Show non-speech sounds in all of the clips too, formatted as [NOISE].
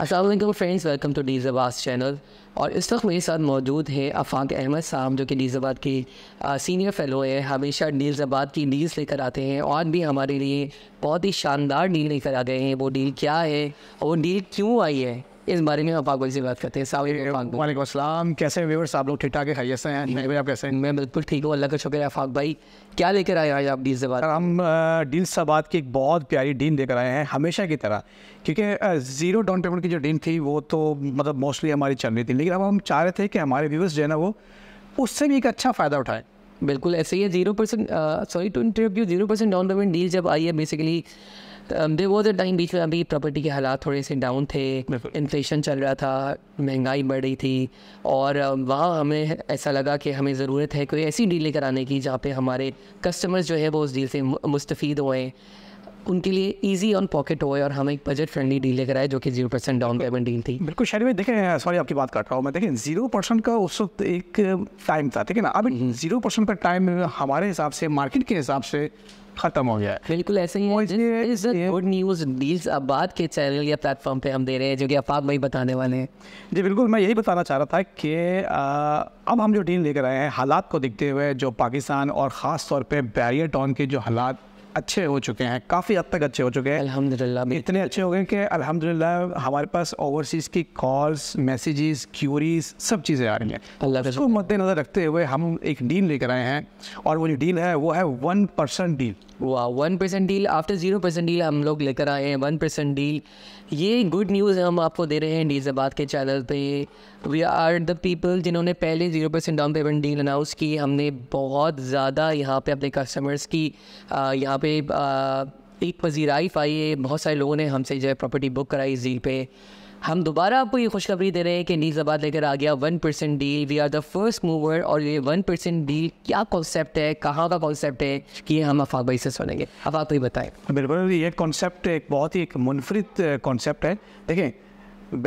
Aslam friends welcome to the जबाज channel और इस वक्त मेरे साथ मौजूद है अफाक अहमद साहब जो कि डीज़ाबाद के सीनियर फेलो है हमेशा डीज़ाबाद की डील्स लेकर आते हैं और भी हमारे लिए बहुत ही शानदार डील लेकर आ गए हैं वो डील क्या है और वो डील क्यों आई है इस बारे में आप पागल से बात करते हैं साहब वालेकुम असलम कैसे व्यूवर्स आप लोग ठीक ठाक है से हैं मैं आप कैसे हैं मैं बिल्कुल ठीक हूँ अल्लाह का शुक्र है आफाक भाई क्या लेकर आए आज आप डील से बात हम डील से बात की एक बहुत प्यारी डील लेकर आए हैं हमेशा की तरह क्योंकि ज़ीरो डाउन पेमेंट की जो डील थी वो तो मतलब मोस्टली हमारी चल रही थी लेकिन अब हम चाह रहे थे कि हमारे व्यवर्स जो है ना वो उससे भी एक अच्छा फ़ायदा उठाएँ बिल्कुल ऐसे ही है zero percent sorry to interview zero percent down payment deal जब आई है बेसिकली दे वो टाइम बीच में अभी प्रॉपर्टी के हालात थोड़े से डाउन थे इन्फ्लेशन चल रहा था महंगाई बढ़ रही थी और um, वहाँ हमें ऐसा लगा कि हमें ज़रूरत है कोई ऐसी डीलें कराने की जहाँ पे हमारे कस्टमर्स जो है वो उस डील से मुस्तफ़ हुए उनके लिए ईजी ऑन पॉकेट होए और हमें एक बजट फ्रेंडली डील लेकर आए जो कि zero percent down payment deal थी बिल्कुल शहरी में देखें सॉरी हाँ, आपकी बात कर रहा हूँ मैं देखें जीरो परसेंट का उस वक्त एक टाइम था ठीक है ना अब जीरो परसेंट का टाइम हमारे हिसाब से मार्केट के हिसाब से खत्म हो गया है बिल्कुल ऐसे ही है गुड न्यूज़ डील्स बात के चैनल या प्लेटफॉर्म पे हम दे रहे हैं जो कि आप वही बताने वाले हैं जी बिल्कुल मैं यही बताना चाह रहा था कि अब हम जो डील लेकर आए हैं हालात को देखते हुए जो पाकिस्तान और ख़ास तौर पर बैरियर टाउन के जो हालात अच्छे हो चुके हैं काफ़ी हद तक अच्छे हो चुके हैं अल्हम्दुलिल्लाह इतने अच्छे हो गए कि अल्हम्दुलिल्लाह हमारे पास ओवरसीज़ की कॉल्स मैसेजेस क्यूरीज सब चीज़ें आ रही हैं अल्लाह उसको मद्देनज़र रखते हुए हम एक डील लेकर आए हैं और वो जो डील है वो है वन परसेंट डील वाह one percent deal after zero percent deal हम लोग लेकर आए हैं वन परसेंट डील ये गुड न्यूज़ हम आपको दे रहे हैं डीजाबाद के चैनल पे वी आर द पीपल जिन्होंने पहले zero percent down payment deal announce की हमने बहुत ज़्यादा यहाँ पे अपने कस्टमर्स की यहाँ पे एक पजीराइफ आई है बहुत सारे लोगों ने हमसे जो है प्रॉपर्टी बुक कराई झील पे हम दोबारा आपको ये खुशखबरी दे रहे हैं कि नीजाबाद लेकर आ गया one percent deal we are the first mover और ये वन परसेंट डील क्या कॉन्सेप्ट है कहाँ का कॉन्सेप्ट है कि हम अफाक भाई से सुनेंगे अब आप ही बताएं बिल्कुल ये कॉन्सेप्ट एक बहुत ही एक मुनफरद कॉन्सेप्ट है देखें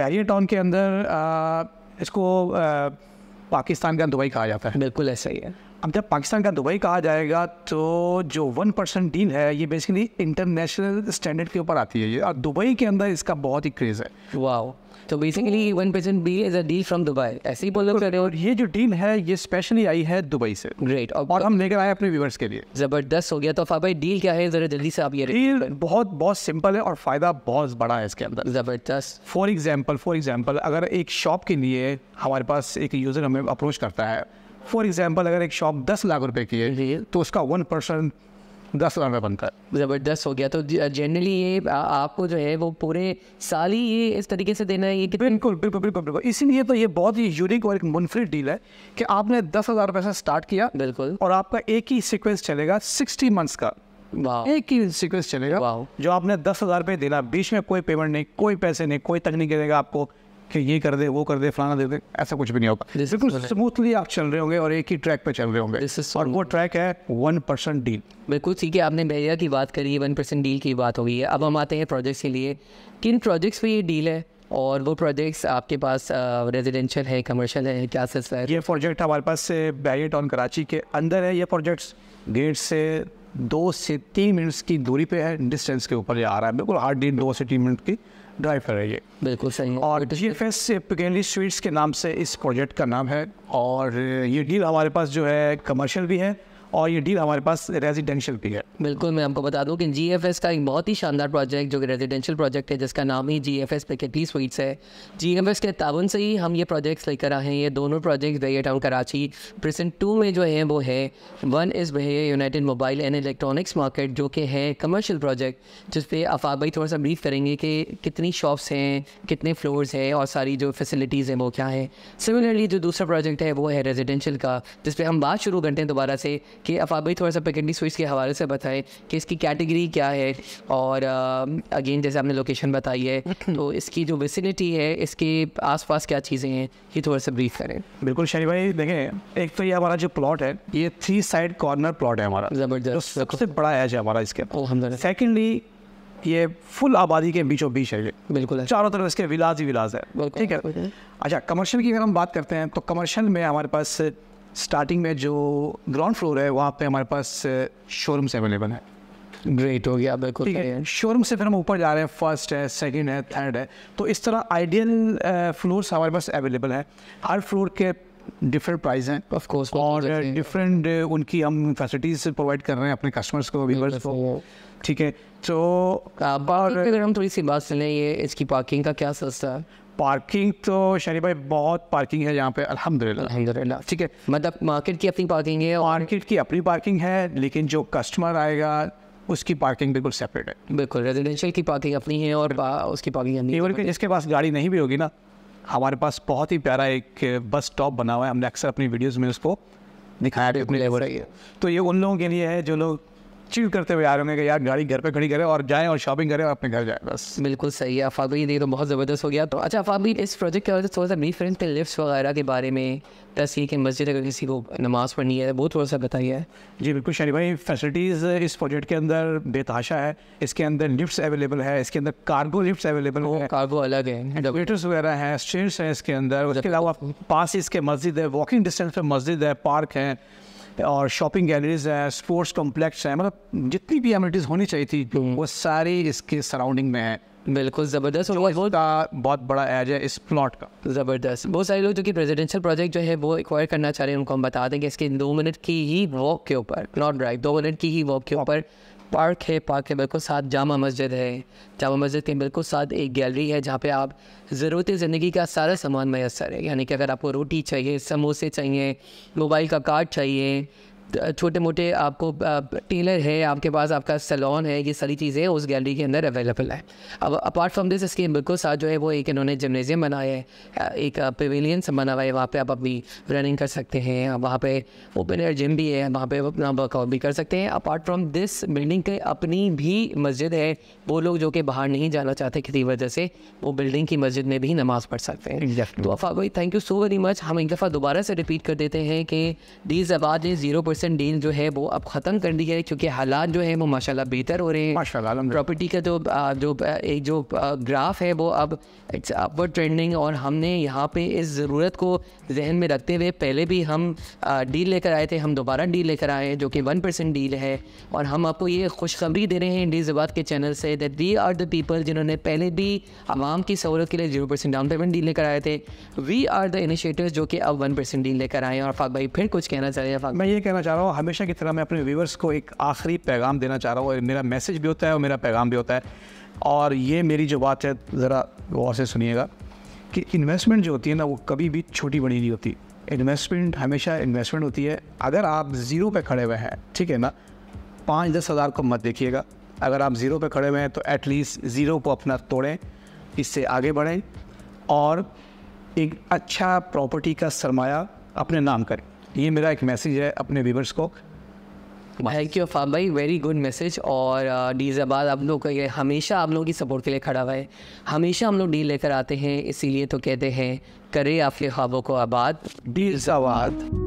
बैरियर टाउन के अंदर आ, इसको आ, पाकिस्तान का दुबई कहा जाता है बिल्कुल ऐसा ही है अब जब पाकिस्तान का दुबई कहा जाएगा तो जो वन परसेंट डील है ये बेसिकली इंटरनेशनल स्टैंडर्ड के ऊपर आती है ये और दुबई के अंदर इसका बहुत ही क्रेज़ है वाओ तो basically one percent deal is a deal from Dubai ऐसे ही बोल रहे हो तो ये जो डील है ये स्पेशली आई है दुबई से ग्रेट और, और हम लेकर आए अपने व्यूवर्स के लिए जबरदस्त हो गया तो फाबा डील क्या है जरा जल्दी से आप ये डील बहुत बहुत सिंपल है और फायदा बहुत बड़ा है इसके अंदर जबरदस्त फॉर एग्जाम्पल फॉर एग्जाम्पल अगर एक शॉप के लिए हमारे पास एक यूजर हमें अप्रोच करता है फॉर एग्जाम्पल अगर एक शॉप दस लाख रुपये की है तो उसका वन परसेंट दस लाख रुपये बनता है ज़बरदस्त हो गया तो जनरली ये आपको जो है वो पूरे साल ही ये इस तरीके से देना है ये बिल्कुल बिल्कुल बिल्कुल बिल्कुल इसीलिए तो ये बहुत ही यूनिक और एक मुनफरद डील है कि आपने दस हज़ार रुपये से स्टार्ट किया बिल्कुल और आपका एक ही सिक्वेंस चलेगा सिक्सटी मंथ्स का एक ही सिक्वेंस चलेगा जो आपने दस हज़ार रुपये देना बीच में कोई पेमेंट नहीं कोई पैसे नहीं कोई तक नहीं गिरेगा आपको कि ये कर दे वो कर दे फलाना दे दे ऐसा कुछ भी नहीं होगा बिल्कुल स्मूथली आप चल रहे होंगे और एक ही ट्रैक पे चल रहे होंगे और वो ट्रैक है वन परसेंट डील बिल्कुल ठीक है आपने भैया की बात करी है वन परसेंट डील की बात हो गई है अब हम आते हैं प्रोजेक्ट्स के लिए किन प्रोजेक्ट्स पर ये डील है और वो प्रोजेक्ट्स आपके पास रेजिडेंशियल है कमर्शियल है क्या सिलसिला है ये प्रोजेक्ट हमारे पास से बैरियट टाउन कराची के अंदर है ये प्रोजेक्ट्स गेट से दो से तीन मिनट्स की दूरी पे है डिस्टेंस के ऊपर ये आ रहा है बिल्कुल हार्ड डील दो से तीन मिनट की रही है बिल्कुल सही है और जी एफ एस पिकेली स्वीट्स के नाम से इस प्रोजेक्ट का नाम है और ये डील हमारे पास जो है कमर्शियल भी है और ये डील हमारे पास रेजिडेंशियल भी है बिल्कुल मैं आपको बता दूं कि जी का एक बहुत ही शानदार प्रोजेक्ट जो कि रेजिडेंशियल प्रोजेक्ट है जिसका नाम ही जी एफ एस पिकेटी स्वीट्स है जी एफ एस के ताउन से ही हम ये प्रोजेक्ट्स लेकर आए हैं ये दोनों project Bahria town Karachi present two में जो है वो है one is Bahria united mobile and electronics market जो कि है कमर्शियल प्रोजेक्ट जिस पर अफाक भाई थोड़ा सा ब्रीफ करेंगे कि कितनी शॉप्स हैं कितने फ्लोर्स हैं और सारी जो फैसिलिटीज़ हैं वो क्या है सिमिलरली जो दूसरा प्रोजेक्ट है वो है रेजिडेंशियल का जिसपे हम बात शुरू करते हैं दोबारा से कि आप भाई थोड़ा सा पिकेंडी स्वीट्स के हवाले से बताएं कि इसकी कैटेगरी क्या है और अगेन जैसे आपने लोकेशन बताई है [CLEARS THROAT] तो इसकी जो विसिनिटी है इसके आसपास क्या चीज़ें हैं ये थोड़ा सा ब्रीफ करें बिल्कुल शरीफ भाई देखें एक तो ये हमारा जो प्लॉट है ये थ्री साइड कॉर्नर प्लॉट है हमारा ज़बरदस्त सबसे बड़ा एज है हमारा इसके सेकेंडली ये फुल आबादी के बीचों बीच है बिल्कुल है। चारों तरफ इसके विलाज ही विलाज है ठीक है अच्छा कमर्शियल की अगर हम बात करते हैं तो कमर्शियल में हमारे पास स्टार्टिंग में जो ग्राउंड फ्लोर है वहाँ पे हमारे पास शोरूम्स अवेलेबल है ग्रेट हो गया बिल्कुल शोरूम तो से फिर हम ऊपर जा रहे हैं फर्स्ट है सेकंड है थर्ड है तो इस तरह आइडियल फ्लोर्स uh, हमारे पास अवेलेबल है हर फ्लोर के डिफरेंट प्राइस हैं ऑफ कोर्स और डिफरेंट uh, उनकी हम फैसिलिटीज प्रोवाइड कर रहे हैं अपने कस्टमर्स को व्यूवर्स को ठीक है तो अगर हम थोड़ी सी बात सुने ये इसकी पार्किंग का क्या सस्ता है पार्किंग तो शरीफ भाई बहुत पार्किंग है यहाँ पे अल्हम्दुलिल्लाह अल्हम्दुलिल्लाह ठीक है मतलब मार्केट की अपनी पार्किंग है मार्केट की अपनी पार्किंग है लेकिन जो कस्टमर आएगा उसकी पार्किंग बिल्कुल सेपरेट है बिल्कुल रेजिडेंशियल की पार्किंग अपनी है और उसकी पार्किंग इवन है जिसके पास गाड़ी नहीं भी होगी ना हमारे पास बहुत ही प्यारा एक बस स्टॉप बना हुआ है हमने अक्सर अपनी वीडियोज़ में उसको दिखाया तो ये उन लोगों के लिए है जो लोग अचीव करते हुए आ रहे होंगे कि यार गाड़ी घर पे खड़ी करें और जाएं और शॉपिंग करें और अपने घर जाएं बस बिल्कुल सही है अफाब ये तो बहुत ज़बरदस्त हो गया तो अच्छा अफाब इस प्रोजेक्ट के से थोड़ा सा ब्रीफ के लिफ्ट वगैरह के बारे में तस्वीर की मस्जिद अगर किसी को नमाज़ पढ़नी है वो थोड़ा सा बताइए जी बिल्कुल शरीफ भाई फैसिलिटीज़ इस प्रोजेक्ट के अंदर बेताशा है इसके अंदर लिफ्ट अवेलेबल है इसके अंदर कार्गो लिफ्ट अवेलेबल है कार्गो अलग है वगैरह हैं स्टेयर्स हैं इसके अंदर उसके अलावा पास इसके मस्जिद है वॉकिंग डिस्टेंस पर मस्जिद है पार्क है और शॉपिंग गैलरीज है स्पोर्ट्स कॉम्प्लेक्स है मतलब जितनी भी एमिनिटीज होनी चाहिए थी हम्म। वो सारी इसके सराउंडिंग में है बिल्कुल ज़बरदस्त और बहुत बहुत बड़ा एज है इस प्लॉट का ज़बरदस्त बहुत सारे लोग जो कि रेजिडेंशियल प्रोजेक्ट जो है वो एक्वायर करना चाह रहे हैं उनको हम बता देंगे इसके दो मिनट की ही वॉक के ऊपर नॉट ड्राइव दो मिनट की ही वॉक के ऊपर पार्क है पार्क के बिल्कुल साथ जामा मस्जिद है जामा मस्जिद के बिल्कुल साथ एक गैलरी है जहाँ पे आप ज़रूरत ज़िंदगी का सारा सामान मैसर है यानी कि अगर आपको रोटी चाहिए समोसे चाहिए मोबाइल का कार्ड चाहिए छोटे मोटे आपको टेलर है आपके पास आपका सैलॉन है ये सारी चीज़ें उस गैलरी के अंदर अवेलेबल है अब अपार्ट फ्रॉम दिस इसके बिल्कुल साथ जो है वो एक इन्होंने जिमनेजियम बनाया है एक पवेलियन से बना हुआ है वहाँ पर आप अपनी रनिंग कर सकते हैं वहाँ पर ओपन एयर जिम भी है वहाँ पर अपना वर्कआउट भी कर सकते हैं अपार्ट फ्रॉम दिस बिल्डिंग के अपनी भी मस्जिद है वो लोग जो कि बाहर नहीं जाना चाहते किसी वजह से वो बिल्डिंग की मस्जिद में भी नमाज़ पढ़ सकते हैं तो अफा भाई thank you so very much हम एक दफ़ा दोबारा से रिपीट कर देते हैं कि दीज अबाज ज़ीरो परसेंट डील जो है वो अब ख़त्म कर दी है क्योंकि हालात जो है वो माशा बेहतर हो रहे हैं माशा प्रॉपर्टी का जो जो एक जो ग्राफ है वो अब इट्स अपवर्ड ट्रेंडिंग और हमने यहाँ पे इस ज़रूरत को जहन में रखते हुए पहले भी हम डील लेकर आए थे हम दोबारा डील लेकर आए हैं जो कि वन परसेंट डील है और हम आपको ये खुशखबरी दे रहे हैं इंडी जबात के चैनल से that we are the people जिन्होंने पहले भी आवाम की सहूलत के लिए zero percent down payment deal लेकर आए थे वी आर द इनिशिएटिव जो कि अब वन परसेंट डील लेकर आए हैं और फाक भाई फिर कुछ कहना चाहिए मैं ये कहना चाह रहा हूँ हमेशा की तरह मैं अपने व्यूवर्स को एक आखिरी पैगाम देना चाह रहा हूँ मेरा मैसेज भी होता है और मेरा पैगाम भी होता है और ये मेरी जो बात है ज़रा गौर से सुनिएगा कि इन्वेस्टमेंट जो होती है ना वो कभी भी छोटी बड़ी नहीं होती इन्वेस्टमेंट हमेशा इन्वेस्टमेंट होती है अगर आप ज़ीरो पे खड़े हुए हैं ठीक है ना पाँच दस हज़ार को मत देखिएगा अगर आप ज़ीरो पे खड़े हुए हैं तो एटलीस्ट ज़ीरो को अपना तोड़ें इससे आगे बढ़ें और एक अच्छा प्रॉपर्टी का सरमाया अपने नाम करें ये मेरा एक मैसेज है अपने व्यूवर्स को थैंक यू अफाब भाई वेरी गुड मैसेज और uh, डीजाबाद आप लोग का हमेशा आप लोगों की सपोर्ट के लिए खड़ा हुआ है हमेशा हम लोग डील लेकर आते हैं इसीलिए तो कहते हैं करे आपके ख्वाबों को आबाद डी जबाद।